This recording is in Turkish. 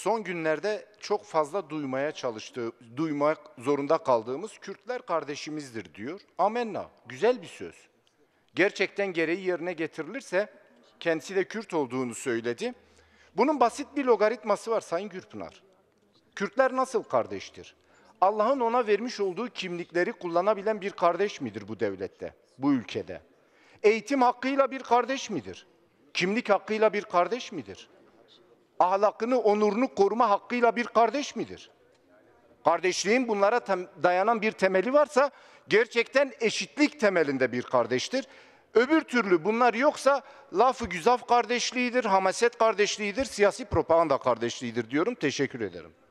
son günlerde çok fazla duymaya çalıştığı, duymak zorunda kaldığımız Kürtler kardeşimizdir diyor. Amenna. Güzel bir söz. Gerçekten gereği yerine getirilirse kendisi de Kürt olduğunu söyledi. Bunun basit bir logaritması var Sayın Gürpınar. Kürtler nasıl kardeştir? Allah'ın ona vermiş olduğu kimlikleri kullanabilen bir kardeş midir bu devlette, bu ülkede? Eğitim hakkıyla bir kardeş midir? Kimlik hakkıyla bir kardeş midir? ahlakını, onurunu koruma hakkıyla bir kardeş midir? Kardeşliğin bunlara dayanan bir temeli varsa gerçekten eşitlik temelinde bir kardeştir. Öbür türlü bunlar yoksa lafı güzaf kardeşliğidir, hamaset kardeşliğidir, siyasi propaganda kardeşliğidir diyorum. Teşekkür ederim.